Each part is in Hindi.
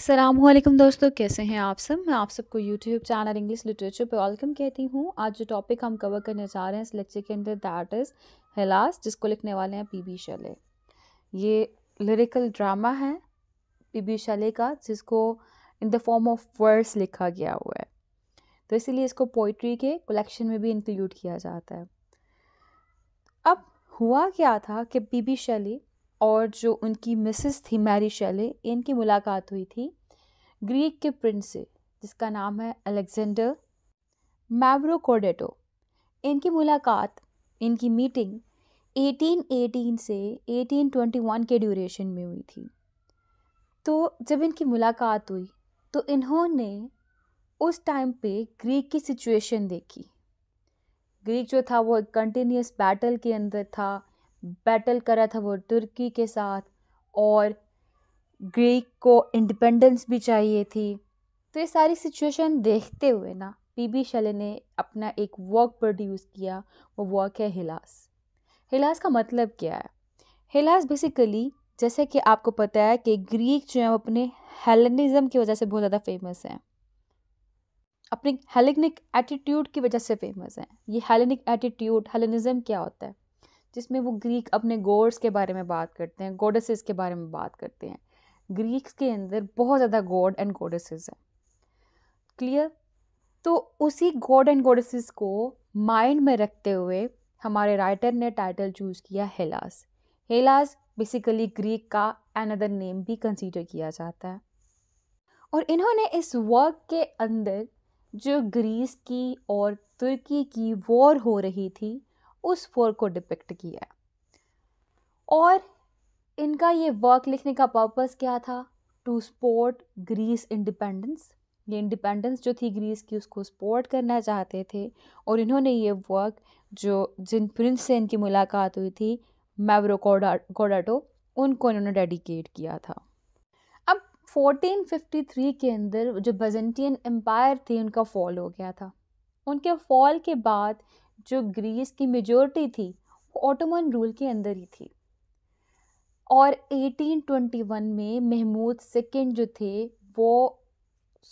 असलम दोस्तों कैसे हैं आप सब मैं आप सबको यूट्यूब चैनल इंग्लिश लिटरेचर पर वेलकम कहती हूँ आज जो टॉपिक हम कवर करने जा रहे हैं इस लेक्चर के अंदर दैट इज़ हिलास जिसको लिखने वाले हैं पी बी शले ये लिरिकल ड्रामा है पी बी शले का जिसको in the form of words लिखा गया हुआ है तो इसीलिए इसको पोइट्री के कलेक्शन में भी इंक्लूड किया जाता है अब हुआ क्या था कि पी बी शले और जो उनकी मिसेस थी मैरी शैले इनकी मुलाकात हुई थी ग्रीक के प्रिंस से जिसका नाम है अलेक्जेंडर मैब्रोकोडेटो इनकी मुलाकात इनकी मीटिंग 1818 से 1821 के ड्यूरेशन में हुई थी तो जब इनकी मुलाकात हुई तो इन्होंने उस टाइम पे ग्रीक की सिचुएशन देखी ग्रीक जो था वो कंटिन्यूस बैटल के अंदर था बैटल करा था वो तुर्की के साथ और ग्रीक को इंडिपेंडेंस भी चाहिए थी तो ये सारी सिचुएशन देखते हुए ना पी बी शले ने अपना एक वर्क प्रोड्यूस किया वो वर्क है हिलास हिलास का मतलब क्या है हिलास बेसिकली जैसे कि आपको पता है कि ग्रीक जो है वो अपने हेलनिज़म की वजह से बहुत ज़्यादा फेमस हैं अपने हेलिनिक एटीट्यूड की वजह से फेमस हैं ये हेलनिक एटीट्यूड हेलनिज़म क्या होता है जिसमें वो ग्रीक अपने गोड्स के बारे में बात करते हैं गोडसेस के बारे में बात करते हैं ग्रीक्स के अंदर बहुत ज़्यादा गॉड एंड गोडसेस हैं क्लियर तो उसी गॉड एंड गोडसेस को माइंड में रखते हुए हमारे राइटर ने टाइटल चूज़ किया हेलास हेलास बेसिकली ग्रीक का अदर नेम भी कंसीडर किया जाता है और इन्होंने इस वर्क के अंदर जो ग्रीस की और तुर्की की वॉर हो रही थी उस फोर को डिपिक्ट किया है और इनका ये वर्क लिखने का पर्पस क्या था टू सपोर्ट ग्रीस इंडिपेंडेंस ये इंडिपेंडेंस जो थी ग्रीस की उसको सपोर्ट करना चाहते थे और इन्होंने ये वर्क जो जिन प्रिंस से इनकी मुलाकात हुई थी कोडाटो उनको इन्होंने डेडिकेट किया था अब 1453 के अंदर जो बजेंटियन एम्पायर थी उनका फॉल हो गया था उनके फॉल के बाद जो ग्रीस की मेजोरिटी थी वो ऑटोमन रूल के अंदर ही थी और 1821 में महमूद सेकेंड जो थे वो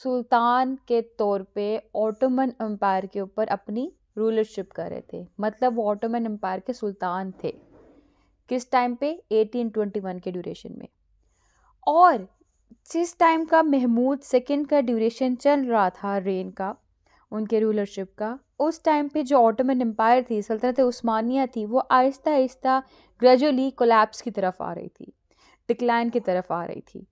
सुल्तान के तौर पे ऑटोमन एम्पायर के ऊपर अपनी रूलरशिप कर रहे थे मतलब वो ऑटोमन एम्पायर के सुल्तान थे किस टाइम पे 1821 के ड्यूरेशन में और जिस टाइम का महमूद सेकेंड का ड्यूरेशन चल रहा था रेन का उनके रूलरशिप का उस टाइम पे जो ऑटोमन एम्पायर थी सल्तनत उस्मानिया थी वो आहिस्ता आहिस्ता ग्रेजुअली कोलेप्स की तरफ आ रही थी डिक्लाइन की तरफ आ रही थी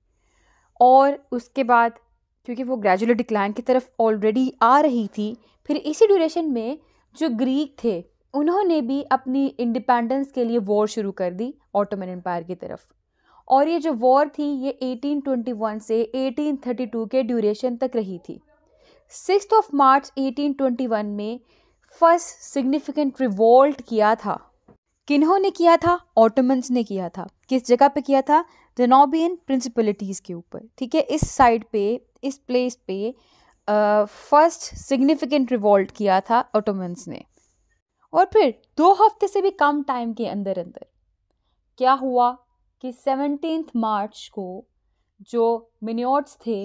और उसके बाद क्योंकि वो ग्रेजुअली डिक्लाइन की तरफ ऑलरेडी आ रही थी फिर इसी ड्यूरेशन में जो ग्रीक थे उन्होंने भी अपनी इंडिपेंडेंस के लिए वॉर शुरू कर दी ऑटोमन एम्पायर की तरफ और ये जो वॉर थी ये 1821 से 1832 के ड्यूरेशन तक रही थी सिक्स ऑफ मार्च 1821 में फर्स्ट सिग्निफिकेंट रिवोल्ट किया था किन्हों ने किया था ऑटोमन्स ने किया था किस जगह पे किया था जनोबियन प्रिंसिपलिटीज़ के ऊपर ठीक है इस साइड पे इस प्लेस पे फर्स्ट सिग्निफिकेंट रिवोल्ट किया था ऑटोमन्स ने और फिर दो हफ्ते से भी कम टाइम के अंदर अंदर क्या हुआ कि सेवनटीन मार्च को जो मिन्योट्स थे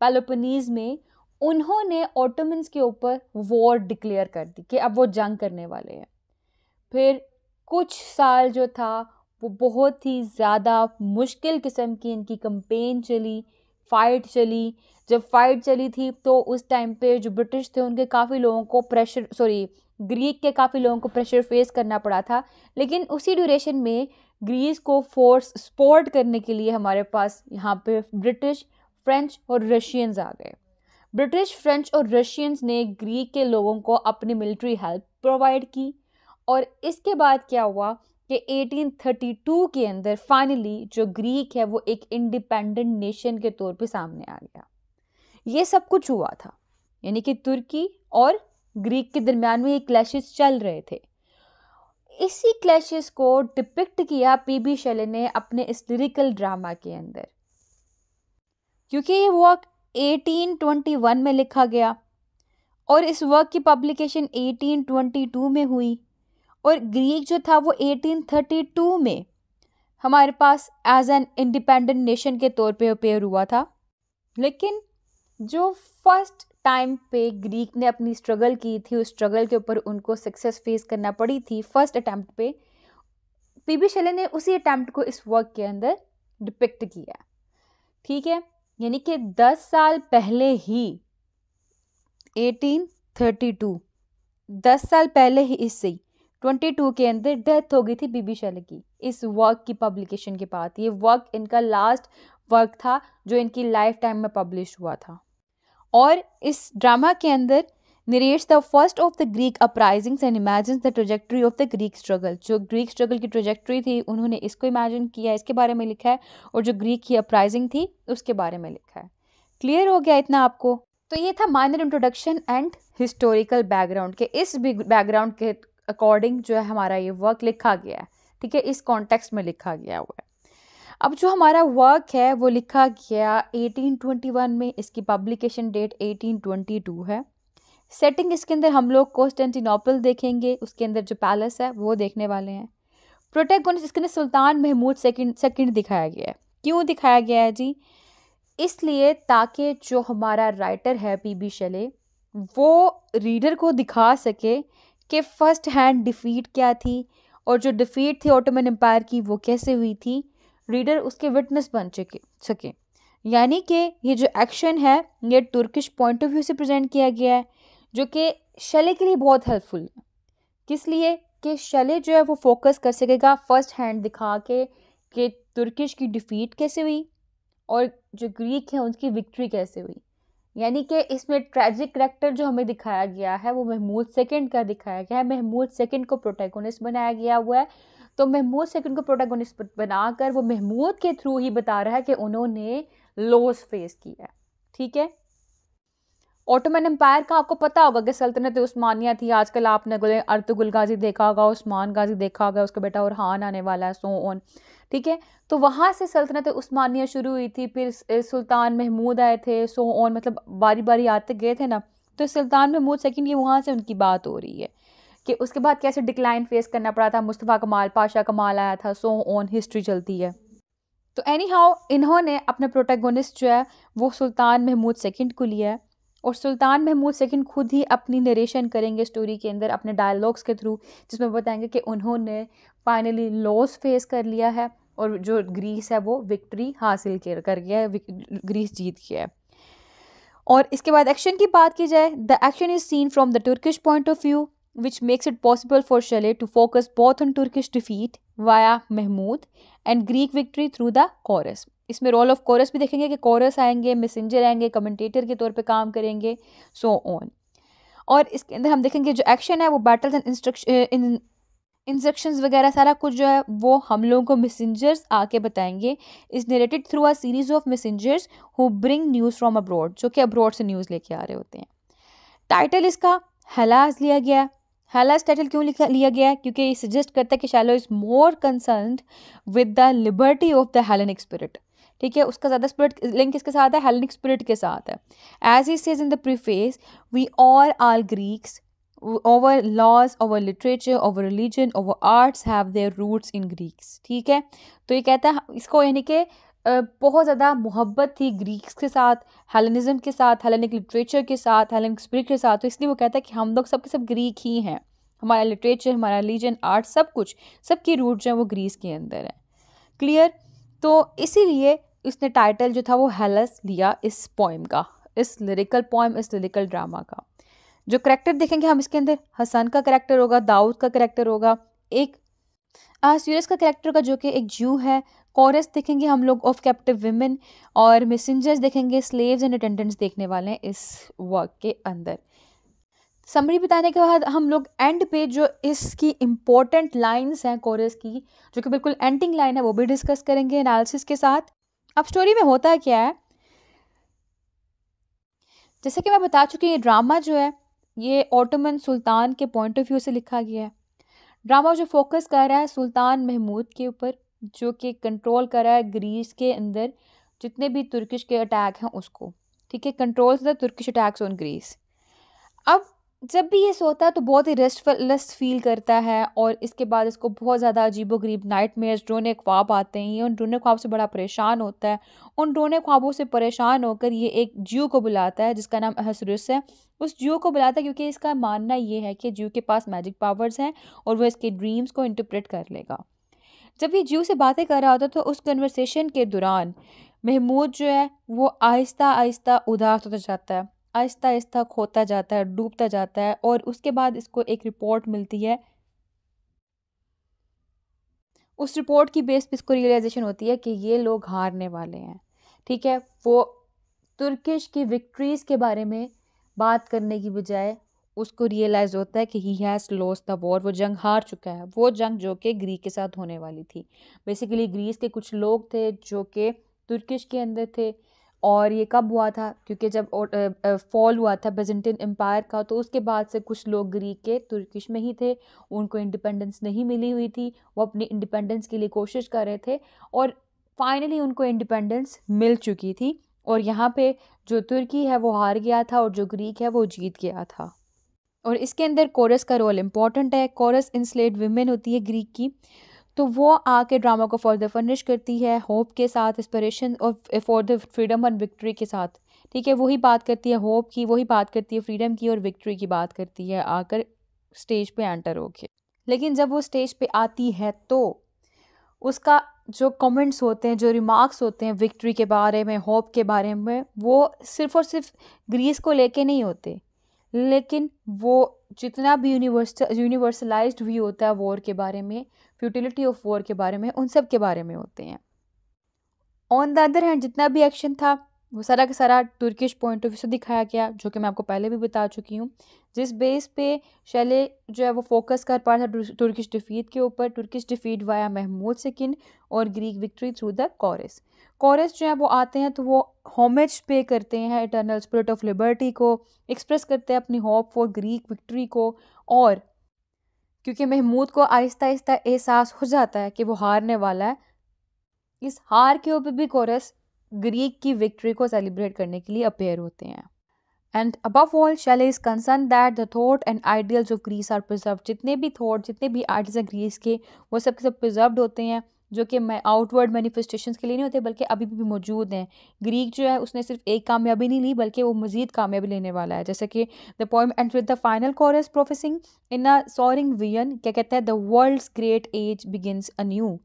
पेलोपनीज में उन्होंने ऑटोमन्स के ऊपर वॉर डिक्लेयर कर दी कि अब वो जंग करने वाले हैं फिर कुछ साल जो था वो बहुत ही ज़्यादा मुश्किल किस्म की इनकी कंपेन चली फ़ाइट चली जब फाइट चली थी तो उस टाइम पे जो ब्रिटिश थे उनके काफ़ी लोगों को प्रेशर सॉरी ग्रीक के काफ़ी लोगों को प्रेशर फेस करना पड़ा था लेकिन उसी ड्यूरेशन में ग्रीस को फोर्स स्पोर्ट करने के लिए हमारे पास यहाँ पे ब्रिटिश फ्रेंच और रशियंस आ गए ब्रिटिश फ्रेंच और रशियंस ने ग्रीक के लोगों को अपनी मिलिट्री हेल्प प्रोवाइड की और इसके बाद क्या हुआ कि 1832 के अंदर फाइनली जो ग्रीक है वो एक इंडिपेंडेंट नेशन के तौर पे सामने आ गया ये सब कुछ हुआ था यानी कि तुर्की और ग्रीक के दरमियान में ये क्लैशेस चल रहे थे इसी क्लैशेस को डिपिक्ट किया पी बी शैले ने अपने इस लिरिकल ड्रामा के अंदर क्योंकि ये वर्क 1821 में लिखा गया और इस वर्क की पब्लिकेशन 1822 में हुई और ग्रीक जो था वो 1832 में हमारे पास एज एन इंडिपेंडेंट नेशन के तौर पे अपेयर हुआ था लेकिन जो फर्स्ट टाइम पे ग्रीक ने अपनी स्ट्रगल की थी उस स्ट्रगल के ऊपर उनको सक्सेस फेस करना पड़ी थी फर्स्ट अटैम्प्ट पे पी बी शैले ने उसी अटैम्प्ट को इस वर्क के अंदर डिपिक्ट किया ठीक है यानी कि दस साल पहले ही 1832 दस साल पहले ही इससे 22 के अंदर डेथ हो गई थी बीबी शैल की इस वर्क की पब्लिकेशन के बाद ये वर्क इनका लास्ट वर्क था जो इनकी लाइफ टाइम में पब्लिश हुआ था और इस ड्रामा के अंदर narrates the first of the Greek uprisings and imagines the trajectory of the Greek struggle जो Greek struggle की trajectory थी उन्होंने इसको imagine किया इसके बारे में लिखा है और जो Greek की uprising थी उसके बारे में लिखा है क्लियर हो गया इतना आपको तो ये था minor introduction and historical background के इस बैकग्राउंड के अकॉर्डिंग जो है हमारा ये वर्क लिखा गया है ठीक है इस कॉन्टेक्स्ट में लिखा गया हुआ है अब जो हमारा वर्क है वो लिखा गया 1821 में इसकी पब्लिकेशन डेट 1822 है सेटिंग इसके अंदर हम लोग कोस्टेंटिनोपल देखेंगे उसके अंदर जो पैलेस है वो देखने वाले हैं प्रोटेगोनिस इसके अंदर सुल्तान महमूद सेकंड सेकंड दिखाया गया है क्यों दिखाया गया है जी इसलिए ताकि जो हमारा राइटर है पी बी शले वो रीडर को दिखा सके कि फ़र्स्ट हैंड डिफ़ीट क्या थी और जो डिफ़ीट थी ऑटोमन एम्पायर की वो कैसे हुई थी रीडर उसके विटनेस बन चुके सके यानी कि ये जो एक्शन है ये तुर्किश पॉइंट ऑफ व्यू से प्रेजेंट किया गया है जो कि शले के लिए बहुत हेल्पफुल है किस लिए कि शले जो है वो फोकस कर सकेगा फर्स्ट हैंड दिखा के कि तुर्किश की डिफ़ीट कैसे हुई और जो ग्रीक है उनकी विक्ट्री कैसे हुई यानी कि इसमें ट्रैजिक करेक्टर जो हमें दिखाया गया है वो महमूद सेकंड का दिखाया गया है महमूद सेकंड को प्रोटैगनिस्ट बनाया गया हुआ है तो महमूद सेकंड को प्रोटैगनिस्ट बनाकर वो महमूद के थ्रू ही बता रहा है कि उन्होंने लॉस फेस किया ठीक है ऑटोमन एम्पायर का आपको पता होगा कि सल्तनत उस्मानिया थी आजकल आपने गुले अर्तगुल गाजी देखा होगा उस्मान गाजी देखा होगा उसका बेटा उरहान आने वाला है सो ऑन ठीक है तो वहाँ से सल्तनत उस्मानिया शुरू हुई थी फिर सुल्तान महमूद आए थे सो ऑन मतलब बारी बारी आते गए थे ना तो सुल्तान महमूद सेकेंड ये वहाँ से उनकी बात हो रही है कि उसके बाद कैसे डिक्लाइन फेस करना पड़ा था मुस्तफ़ा कमाल पाशा कमाल आया था सो ऑन हिस्ट्री चलती है तो एनी हाउ इन्होंने अपना प्रोटेगोनिस्ट जो है वो सुल्तान महमूद सेकंड को लिया है और सुल्तान महमूद सेकिन खुद ही अपनी नरेशन करेंगे स्टोरी के अंदर अपने डायलॉग्स के थ्रू जिसमें बताएंगे कि उन्होंने फाइनली लॉस फेस कर लिया है और जो ग्रीस है वो विक्ट्री हासिल कर गया है ग्रीस जीत गया है और इसके बाद एक्शन की बात की जाए the action is seen from the Turkish point of view which makes it possible for Shelley to focus both on Turkish defeat via Mahmud and Greek victory through the chorus इसमें रोल ऑफ कोरस भी देखेंगे कि कोरस आएंगे मैसेंजर आएंगे कमेंटेटर के तौर पे काम करेंगे सो so ऑन और इसके अंदर हम देखेंगे जो एक्शन है वो बैटल्स एंड इंस्ट्रक्शन वगैरह सारा कुछ जो है वो हम लोगों को मैसेंजर्स आके बताएंगे is narrated through a series of messengers who bring news from abroad जो कि अब्रॉड से न्यूज़ लेके आ रहे होते हैं टाइटल इसका हेलास लिया गया है टाइटल क्यों लिखा लिया गया है क्योंकि ये सजेस्ट करता है कि Shelley is more concern with the liberty of the Hellenic spirit ठीक है उसका ज़्यादा स्पिरिट लिंक किसके साथ है हेलनिक स्पिरिट के साथ है as he says in the preface we all are Greeks our laws our literature our religion our arts have their roots in Greeks ठीक है तो ये कहता है इसको यानी कि बहुत ज़्यादा मोहब्बत थी ग्रीक्स के साथ हेलनिज़म के साथ हेलनिक लिटरेचर के साथ हेलनिक स्पिरिट के साथ तो इसलिए वो कहता है कि हम लोग सब के सब ग्रीक ही हैं हमारा लिटरेचर हमारा रिलीजन आर्ट सब कुछ सबकी रूट जो है वो ग्रीस के अंदर है क्लियर तो इसीलिए इसने टाइटल जो था वो हेलस लिया इस पोइम का इस लिरिकल पोइम इस लिरिकल ड्रामा का जो करेक्टर देखेंगे हम इसके अंदर हसन का करेक्टर होगा दाऊद का करेक्टर होगा एक सूरज का करेक्टर होगा जो कि एक जू है कॉरस देखेंगे हम लोग ऑफ कैप्टिव वीमेन और मैसेंजर्स देखेंगे स्लेव्स एंड अटेंडेंट्स देखने वाले हैं इस वर्क के अंदर समरी बिताने के बाद हम लोग एंड पे जो इसकी इम्पोर्टेंट लाइंस हैं कॉरस की जो कि बिल्कुल एंडिंग लाइन है वो भी डिस्कस करेंगे एनालिसिस के साथ अब स्टोरी में होता क्या है जैसे कि मैं बता चुकी ये ड्रामा जो है ये ऑटोमन सुल्तान के पॉइंट ऑफ व्यू से लिखा गया है ड्रामा जो फोकस कर रहा है सुल्तान महमूद के ऊपर जो कि कंट्रोल कर रहा है ग्रीस के अंदर जितने भी तुर्किश के अटैक हैं उसको ठीक है control the Turkish attacks on Greece जब भी ये सोता है तो बहुत ही रेस्टफुल फील करता है और इसके बाद इसको बहुत ज़्यादा गरीब नाइट मेयर्स ड्रोने ख्वाब आते हैं ये उन ड्रोने ख्वाब से बड़ा परेशान होता है उन ड्रोने ख्वाबों से परेशान होकर ये एक जियो को बुलाता है जिसका नाम हसरुस है उस जियो को बुलाता है क्योंकि इसका मानना ये है कि जियो के पास मैजिक पावर्स हैं और वह इसके ड्रीम्स को इंटरप्रेट कर लेगा जब ये जियो से बातें कर रहा होता तो उस कन्वर्सेशन के दौरान महमूद जो है वो आहिस्ता आहिस्ता उदास होता जाता है आहिस्ता आहिस्ता खोता जाता है डूबता जाता है और उसके बाद इसको एक रिपोर्ट मिलती है उस रिपोर्ट की बेस पर इसको रियलाइजेशन होती है कि ये लोग हारने वाले हैं ठीक है वो तुर्किश की विक्ट्रीज़ के बारे में बात करने की बजाय उसको रियलाइज़ होता है कि he has lost the war वो जंग हार चुका है वो जंग जो कि ग्रीक के साथ होने वाली थी बेसिकली ग्रीस के कुछ लोग थे जो कि तुर्किश के अंदर थे और ये कब हुआ था क्योंकि जब फॉल हुआ था बेजेंटिन एम्पायर का तो उसके बाद से कुछ लोग ग्रीक के तुर्किश में ही थे उनको इंडिपेंडेंस नहीं मिली हुई थी वो अपनी इंडिपेंडेंस के लिए कोशिश कर रहे थे और फाइनली उनको इंडिपेंडेंस मिल चुकी थी और यहाँ पे जो तुर्की है वो हार गया था और जो ग्रीक है वो जीत गया था और इसके अंदर कोरस का रोल इम्पॉर्टेंट है कोरस इंसलेट वीमेन होती है ग्रीक की तो वो आके ड्रामा को फर्दर फर्निश करती है होप के साथ इंस्परेशन और फॉर द फ्रीडम और विक्ट्री के साथ ठीक है वही बात करती है होप की वही बात करती है फ्रीडम की और विक्ट्री की बात करती है आकर स्टेज पे एंटर होके लेकिन जब वो स्टेज पे आती है तो उसका जो कमेंट्स होते हैं जो रिमार्क्स होते हैं विक्ट्री के बारे में होप के बारे में वो सिर्फ और सिर्फ ग्रीस को लेके नहीं होते लेकिन वो जितना भी यूनिवर्सल यूनिवर्सलाइज्ड व्यू होता है वॉर के बारे में फ्यूटिलिटी ऑफ वॉर के बारे में उन सब के बारे में होते हैं ऑन द अदर हैंड जितना भी एक्शन था वो सारा का सारा तुर्किश पॉइंट ऑफ व्यू से दिखाया गया जो कि मैं आपको पहले भी बता चुकी हूँ जिस बेस पे शैले जो है वो फोकस कर पा रहा था तुर्किश डिफीट के ऊपर तुर्किश डिफीट वाया महमूद सिकिन और Greek victory through the chorus chorus जो है वो आते हैं तो वो होमेज पे करते हैं इटर्नल स्पिरिट ऑफ लिबर्टी को एक्सप्रेस करते हैं अपनी होप फॉर ग्रीक विक्ट्री को और क्योंकि महमूद को आहिस्ता आहिस्ता एहसास हो जाता है कि वो हारने वाला है इस हार के ऊपर भी कोरस ग्रीक की विक्ट्री को सेलिब्रेट करने के लिए अपेयर होते हैं and above all Shelley is concern that the thought and ideals of Greece are preserve जितने भी थॉट जितने भी आइडियल्स हैं ग्रीस के वो सब के सब प्रिजर्व होते हैं जो कि आउटवर्ड मैनिफेस्टेशन के लिए नहीं होते बल्कि अभी भी मौजूद हैं ग्रीक जो है उसने सिर्फ एक कामयाबी नहीं ली बल्कि वो मजीद कामयाबी लेने वाला है जैसे कि the poem end with the final chorus prophesying in a soaring vein क्या कहता है the world's great age begins anew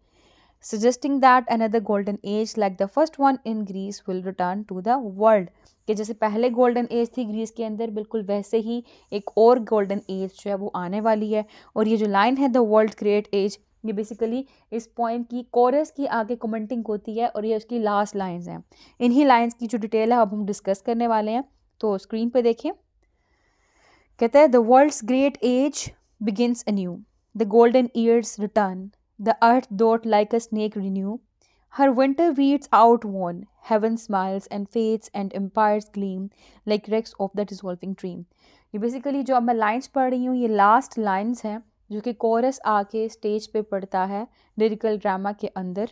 that that another golden age like the first one in Greece will return to the world कि जैसे पहले गोल्डन एज थी ग्रीस के अंदर बिल्कुल वैसे ही एक और गोल्डन एज जो है वो आने वाली है और ये जो लाइन है द वर्ल्ड ग्रेट एज ये बेसिकली इस पॉइम की कोरस की आगे कमेंटिंग होती है और ये उसकी लास्ट लाइंस हैं इन्हीं लाइंस की जो डिटेल है अब हम डिस्कस करने वाले हैं तो स्क्रीन पे देखें कहते हैं the world's great age begins new the golden years return the earth doth like a snake renew her winter weeds outworn heaven smiles and faiths and empires gleam like wrecks of the dissolving dream ये बेसिकली जो अब मैं लाइन्स पढ़ रही हूँ ये लास्ट लाइन्स हैं जो कि कोरस आके स्टेज पे पड़ता है लिरिकल ड्रामा के अंदर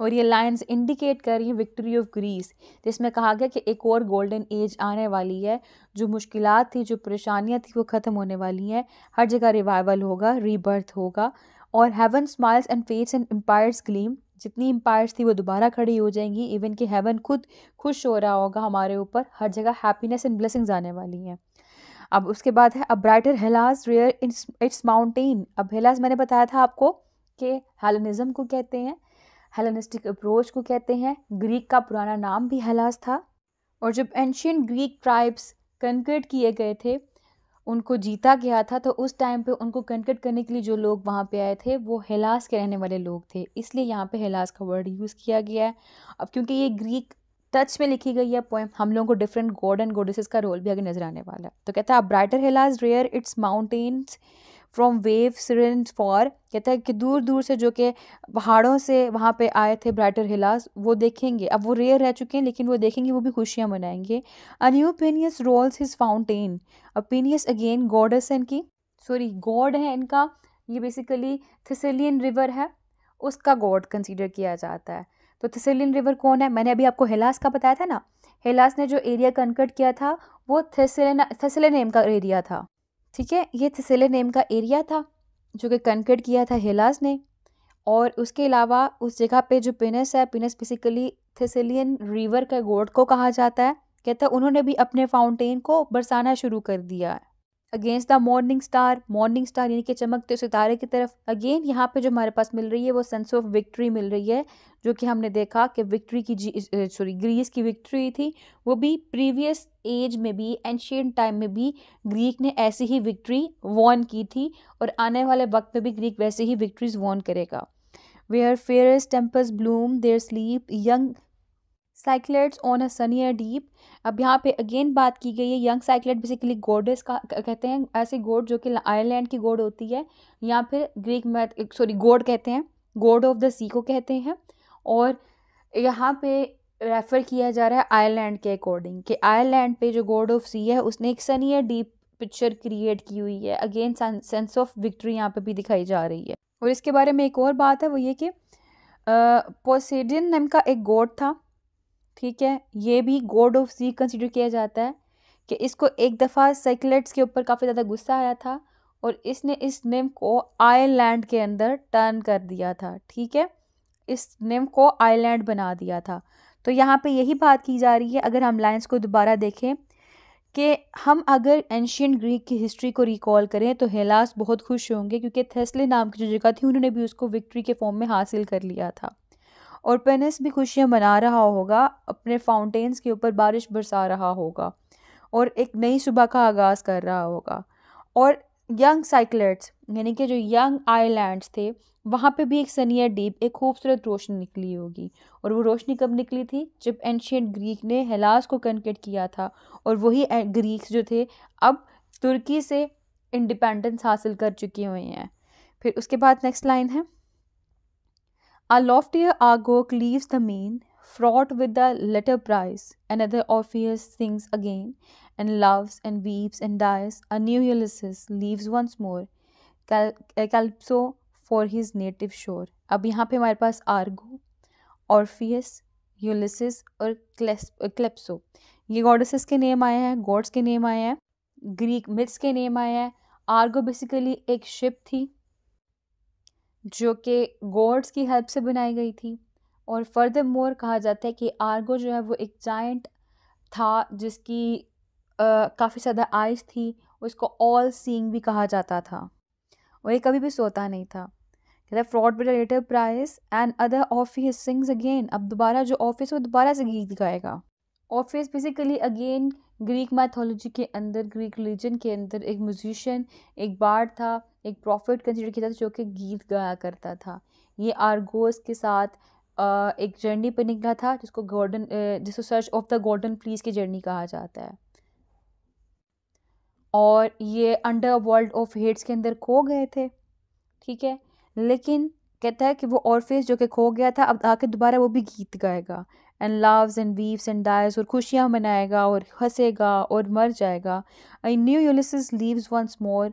और ये लाइंस इंडिकेट कर रही हैं विक्ट्री ऑफ ग्रीस जिसमें कहा गया कि एक और गोल्डन एज आने वाली है जो मुश्किल थी जो परेशानियाँ थी वो ख़त्म होने वाली हैं हर जगह रिवाइवल होगा रीबर्थ होगा और heaven smiles and fates and empires gleam जितनी एम्पायर्स थी वो दोबारा खड़ी हो जाएंगी इवन कि हेवन खुद खुश हो रहा होगा हमारे ऊपर हर जगह हैप्पीनेस एंड ब्लेसिंग्स आने वाली हैं अब उसके बाद है अब brighter Hellas rears its mountain अब हेलास मैंने बताया था आपको कि हेलनिज्म को कहते हैं हेलनिस्टिक अप्रोच को कहते हैं ग्रीक का पुराना नाम भी हेलास था और जब एंशियन ग्रीक ट्राइब्स कंकर्ट किए गए थे उनको जीता गया था तो उस टाइम पे उनको कंकर्ट करने के लिए जो लोग वहाँ पे आए थे वो हेलास के रहने वाले लोग थे इसलिए यहाँ पे हेलास का वर्ड यूज़ किया गया है अब क्योंकि ये ग्रीक टच में लिखी गई है पोएम हम लोगों को डिफरेंट गॉड एंड गोडेसेस का रोल भी आगे नजर आने वाला है तो कहता है brighter Hellas rears its mountains from waves serener far कहता है कि दूर दूर से जो कि पहाड़ों से वहाँ पे आए थे ब्राइटर हिलास वो देखेंगे अब वो रेयर रह चुके हैं लेकिन वो देखेंगे वो भी खुशियाँ मनाएंगे a new Peneus rolls his fountain a again gods इनकी सॉरी गॉड है इनका ये बेसिकली थिसलियन रिवर है उसका गॉड कंसिडर किया जाता है तो थेसिलियन रिवर कौन है मैंने अभी आपको हेलास का बताया था ना हेलास ने जो एरिया कंकर्ट किया था वो थेसेलेना थेसिलेन नेम का एरिया था ठीक है ये थेसिलेन नेम का एरिया था जो कि कंकर्ट किया था हेलास ने और उसके अलावा उस जगह पे जो पिनस है पिनस बेसिकली थेसेलियन रिवर का गोड को कहा जाता है कहता है उन्होंने भी अपने फाउंटेन को बरसाना शुरू कर दिया है against the morning star morning star यानी कि चमकते सितारे की तरफ अगेन यहाँ पे जो हमारे पास मिल रही है वो सेंस ऑफ विक्ट्री मिल रही है जो कि हमने देखा कि विक्ट्री की जी सॉरी ग्रीस की विक्ट्री थी वो भी प्रीवियस एज में भी एंशियन टाइम में भी ग्रीक ने ऐसी ही विक्ट्री वॉन की थी और आने वाले वक्त में भी ग्रीक वैसे ही विक्ट्रीज वॉन करेगा where fair temples bloom there sleep young Cyclads on a sunny deep अब यहाँ पे अगेन बात की गई है यंग साइक्लेट बेसिकली गोडेस का कहते हैं ऐसे गोड जो कि आयरलैंड की गोड होती है या फिर ग्रीक मैथ सॉरी गोड कहते हैं गोड ऑफ द सी को कहते हैं और यहाँ पे रेफ़र किया जा रहा है आयरलैंड के अकॉर्डिंग कि आयरलैंड पे जो गोड ऑफ सी है उसने एक सनी या डीप पिक्चर क्रिएट की हुई है अगेन सेंस ऑफ विक्ट्री यहाँ पे भी दिखाई जा रही है और इसके बारे में एक और बात है वो ये कि पोसेडियन नम का एक गोड था ठीक है ये भी गॉड ऑफ सी कंसिडर किया जाता है कि इसको एक दफ़ा साइकिलेट्स के ऊपर काफ़ी ज़्यादा गुस्सा आया था और इसने इस नेम को आयरलैंड के अंदर टर्न कर दिया था ठीक है इस नेम को आयरलैंड बना दिया था तो यहाँ पे यही बात की जा रही है अगर हम लाइन्स को दोबारा देखें कि हम अगर एंशियन ग्रीक की हिस्ट्री को रिकॉल करें तो हेलास बहुत खुश होंगे क्योंकि थेस्ले नाम की जो जगह थी उन्होंने भी उसको विक्ट्री के फॉर्म में हासिल कर लिया था और पेनिस भी खुशियाँ मना रहा होगा अपने फाउंटेन्स के ऊपर बारिश बरसा रहा होगा और एक नई सुबह का आगाज़ कर रहा होगा और यंग साइकलेट्स यानी कि जो यंग आइलैंड्स थे वहाँ पे भी एक सनिया डीप एक खूबसूरत रोशनी निकली होगी और वो रोशनी कब निकली थी जब एंशियट ग्रीक ने हेलास को कनकेट किया था और वही ग्रीक्स जो थे अब तुर्की से इंडिपेंडेंस हासिल कर चुके हुए हैं फिर उसके बाद नेक्स्ट लाइन है A loftier Argoc leaves the main, fraught with the letter prize, another Orpheus sings again, and loves and weeps and dies. A new Ulysses leaves once more, Cal- Calypso for his native shore. अब यहाँ पे हमारे पास आर्गो ऑर्फियस यूलिसिस और क्लेप्सो ये गॉडेसेस के नेम आए हैं गॉड्स के नेम आए हैं ग्रीक मिथ्स के नेम आए हैं आर्गो बेसिकली एक शिप थी जो कि गॉड्स की हेल्प से बनाई गई थी और फर्दर मोर कहा जाता है कि आर्गो जो है वो एक जाइंट था जिसकी काफ़ी ज़्यादा आइज थी उसको ऑल सींग भी कहा जाता था और ये कभी भी सोता नहीं था कहता fraught with relative prize and other Orpheus sings again अब दोबारा जो ऑफिस है वो दोबारा से गीत गाएगा Orpheus basically again Greek mythology के अंदर ग्रीक रिलीजन के अंदर एक म्यूजिशियन एक बार्ड था एक प्रॉफिट कंसिडर किया था जो कि गीत गाया करता था ये आर्गोस के साथ एक जर्नी पर निकला था जिसको गॉर्डन जिसको search of the golden fleece की जर्नी कहा जाता है और ये अंडर वर्ल्ड ऑफ हेट्स के अंदर खो गए थे ठीक है लेकिन कहता है कि वो ऑरफेस जो कि खो गया था अब आके दोबारा वो भी गीत गाएगा and loves and weeps and dies और खुशियाँ मनाएगा और हंसेगा और मर जाएगा a new Ulysses leaves once more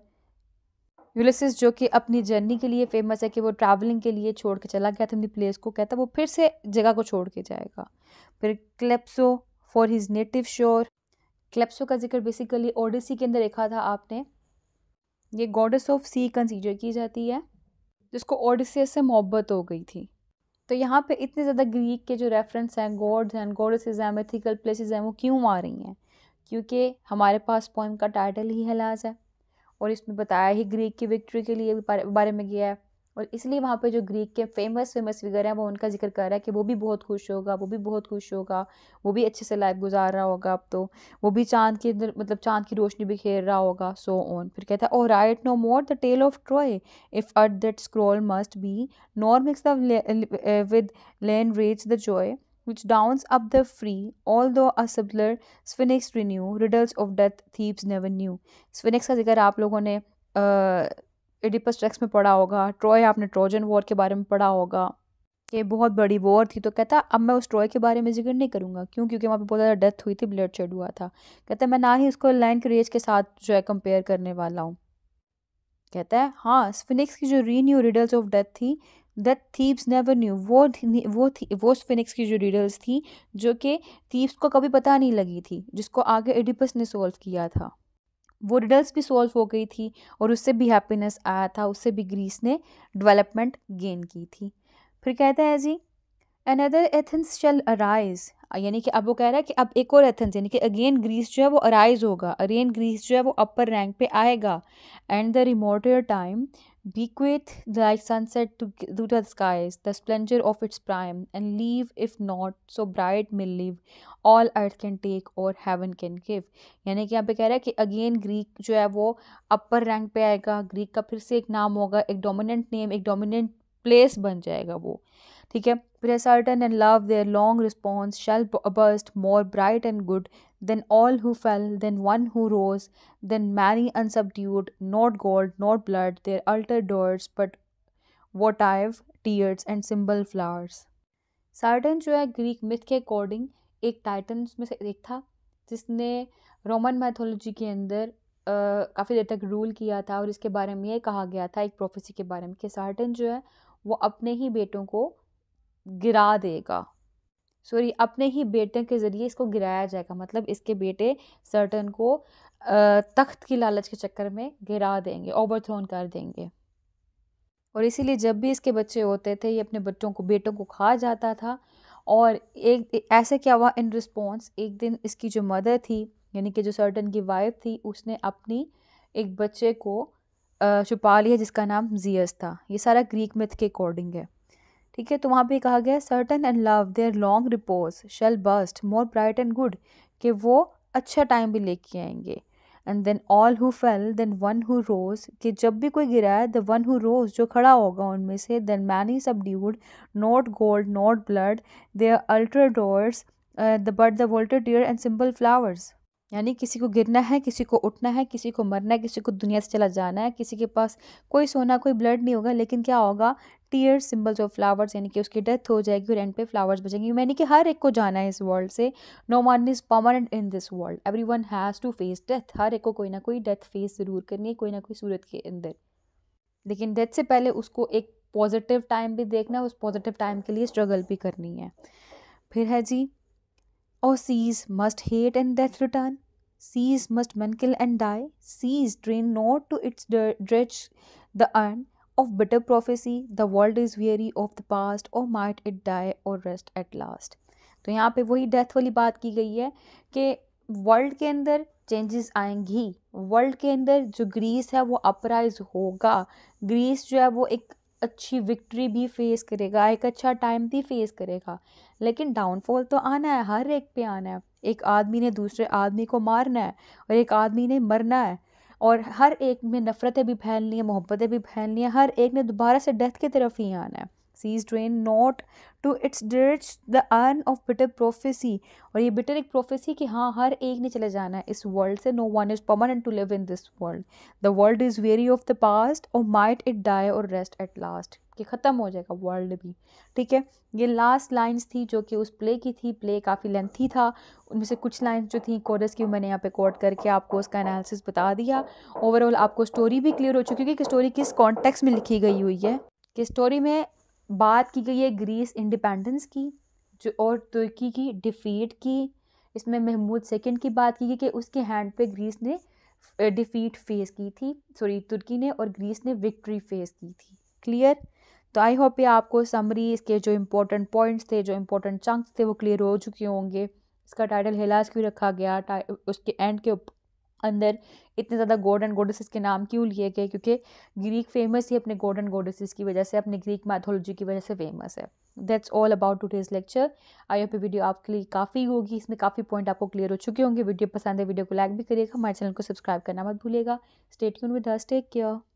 Ulysses जो कि अपनी जर्नी के लिए फेमस है कि वो ट्रैवलिंग के लिए छोड़ के चला गया था अपनी प्लेस को कहता वो फिर से जगह को छोड़ के जाएगा फिर Calypso for his native shore Calypso का जिक्र बेसिकली ओडिसी के अंदर देखा था आपने ये गॉडेस ऑफ सी कंसीडर की जाती है जिसको ओडिसी से मोहब्बत हो गई थी तो यहाँ पे इतने ज़्यादा ग्रीक के जो रेफरेंस हैं गॉड्स हैं गॉडेसेस हैं मेथिकल प्लेसेस हैं वो क्यों आ रही हैं क्योंकि हमारे पास पोइम का टाइटल ही हलाज है और इसमें बताया ही ग्रीक की विक्ट्री के लिए बारे में गया है और इसलिए वहाँ पे जो ग्रीक के फेमस फेमस फिगर हैं वो उनका जिक्र कर रहा है कि वो भी बहुत खुश होगा वो भी बहुत खुश होगा वो भी अच्छे से लाइफ गुजार रहा होगा अब तो वो भी चांद के अंदर मतलब चांद की रोशनी बिखेर रहा होगा सो so ऑन फिर कहता है oh write no more the tale of Troy if at that scroll must be nor mix with Laian rage the joy which downs up the free, although a similar Sphinx renew, riddles of death thieves never knew. Sphinx का जिक्र आप लोगों ने एडिपस ट्रैक्स में पढ़ा होगा ट्रॉय आपने ट्रोजन वॉर के बारे में पढ़ा होगा कि बहुत बड़ी वॉर थी तो कहता अब मैं उस ट्रॉय के बारे में जिक्र नहीं करूँगा क्यों क्योंकि वहाँ पे बहुत ज़्यादा डेथ हुई थी ब्लड शेड हुआ था कहता है मैं ना ही उसको लैंड रेज के साथ जो है कंपेयर करने वाला हूँ कहता है हाँ स्फिनिक्स की जो रीन्यू रिडल्स ऑफ डेथ थी दैट थीप्स नेवर न्यू वो वो थी वो फिनिक्स की जो रीडल्स थी जो कि थीप्स को कभी पता नहीं लगी थी जिसको आगे एडिपस ने सोल्व किया था वो रिडल्स भी सॉल्व हो गई थी और उससे भी हैप्पीनेस आया था उससे भी ग्रीस ने डेवलपमेंट गेन की थी फिर कहते हैं जी अनदर एथेंस शैल अराइज यानी कि अब वो कह रहा है कि अब एक और एथेंस यानी कि अगेन ग्रीस जो है वो अराइज होगा अगेन ग्रीस जो है वो अपर रैंक पे आएगा and the remoter time bequeath like sunset to, to the skies the splendor of its prime and leave if not so bright may live all earth can take or heaven can give यानी कि यहाँ पे कह रहा है कि अगेन ग्रीक जो है वो अपर रैंक पे आएगा ग्रीक का फिर से एक नाम होगा एक डोमिनेंट नेम एक डोमिनेंट प्लेस बन जाएगा वो ठीक है फिर Saturn and love their long repose shall burst more bright and good than all who fell than one who rose than many unsubdued not gold not blood their altar dowers but votive tears and symbol flowers Saturn जो है ग्रीक मिथ के अकॉर्डिंग एक टाइटन में से एक था जिसने रोमन मैथोलॉजी के अंदर काफ़ी देर तक रूल किया था और इसके बारे में ये कहा गया था एक प्रोफेसी के बारे में कि सार्टन जो है वो अपने ही बेटों को गिरा देगा सॉरी अपने ही बेटे के ज़रिए इसको गिराया जाएगा मतलब इसके बेटे सर्टन को तख्त की लालच के चक्कर में गिरा देंगे ओवरथ्रोन कर देंगे और इसीलिए जब भी इसके बच्चे होते थे ये अपने बच्चों को बेटों को खा जाता था और एक ऐसे क्या हुआ इन रिस्पॉन्स एक दिन इसकी जो मदर थी यानी कि जो सर्टन की वाइफ थी उसने अपनी एक बच्चे को छुपा लिया जिसका नाम जियस था ये सारा ग्रीक मिथ के अकॉर्डिंग है ठीक है तो वहाँ पे कहा गया Saturn and love their long repose shall burst more bright and good कि वो अच्छा टाइम भी लेके आएंगे and than all who fell than one who rose कि जब भी कोई गिरा है द वन हु रोज जो खड़ा होगा उनमें से than many subdued not gold not blood their altar dowers the but the वोल्टर डियर एंड सिंपल फ्लावर्स यानी किसी को गिरना है किसी को उठना है किसी को मरना है किसी को दुनिया से चला जाना है किसी के पास कोई सोना कोई ब्लड नहीं होगा लेकिन क्या होगा टीयर्स सिंबल्स ऑफ फ्लावर्स यानी कि उसकी डेथ हो जाएगी और एंड पे फ्लावर्स बचेंगे यानी कि हर एक को जाना है इस वर्ल्ड से no one is permanent in this world everyone has to face death हर एक को कोई ना कोई डेथ फेस ज़रूर करनी है कोई ना कोई सूरत के अंदर लेकिन डेथ से पहले उसको एक पॉजिटिव टाइम भी देखना है उस पॉजिटिव टाइम के लिए स्ट्रगल भी करनी है फिर है जी or seas must hate and death return. seas must men kill and die. seas drain not to its dredge the urn of bitter prophecy. The world is weary of the past, or might it die or rest at last. तो यहाँ पे वही डेथ वाली बात की गई है कि वर्ल्ड के अंदर चेंजेस आएंगी वर्ल्ड के अंदर जो ग्रीस है वो अपराइज होगा ग्रीस जो है वो एक अच्छी विक्ट्री भी फेस करेगा एक अच्छा टाइम भी फेस करेगा लेकिन डाउनफॉल तो आना है हर एक पे आना है एक आदमी ने दूसरे आदमी को मारना है और एक आदमी ने मरना है और हर एक में नफ़रतें भी फैलनी है मोहब्बतें भी फैलनी है हर एक ने दोबारा से डेथ की तरफ ही आना है cease drain not to its dregs the urn of bitter prophecy और ये बिटर एक प्रोफेसी कि हाँ हर एक ने चले जाना है इस वर्ल्ड से no one is permanent to live in this world the world is weary of the past oh might it die or rest at last कि ख़त्म हो जाएगा वर्ल्ड भी ठीक है ये लास्ट लाइन्स थी जो कि उस प्ले की थी प्ले काफ़ी लेंथी था उनमें से कुछ लाइन्स जो थी कोरस की मैंने यहाँ पे कोट करके आपको उसका एनालिसिस बता दिया ओवरऑल आपको स्टोरी भी क्लियर हो चुकी है कि स्टोरी किस कॉन्टेक्स में लिखी गई हुई है कि स्टोरी में बात की गई है ग्रीस इंडिपेंडेंस की जो और तुर्की की डिफ़ीट की इसमें महमूद सेकंड की बात की गई कि उसके हैंड पे ग्रीस ने डिफ़ीट फेस की थी सॉरी तुर्की ने और ग्रीस ने विक्ट्री फेस की थी क्लियर तो आई होप ये आपको समरी इसके जो इम्पोर्टेंट पॉइंट्स थे जो इम्पोर्टेंट चंक्स थे वो क्लियर हो चुके होंगे इसका टाइटल हिलास क्यों रखा गया उसके एंड के अंदर इतने ज़्यादा गॉड एंड गोडसेस के नाम क्यों लिए गए क्योंकि ग्रीक फेमस ही अपने गॉड एंड गोडेसेस की वजह से अपने ग्रीक मैथोलॉजी की वजह से फेमस है that's all about today's lecture I hope video आपके लिए काफ़ी होगी इसमें काफ़ी पॉइंट आपको क्लियर हो चुके होंगे वीडियो पसंद है वीडियो को लाइक भी करिएगा हमारे चैनल को सब्सक्राइब करना मत भूलेगा स्टेट यून विद टेक केयर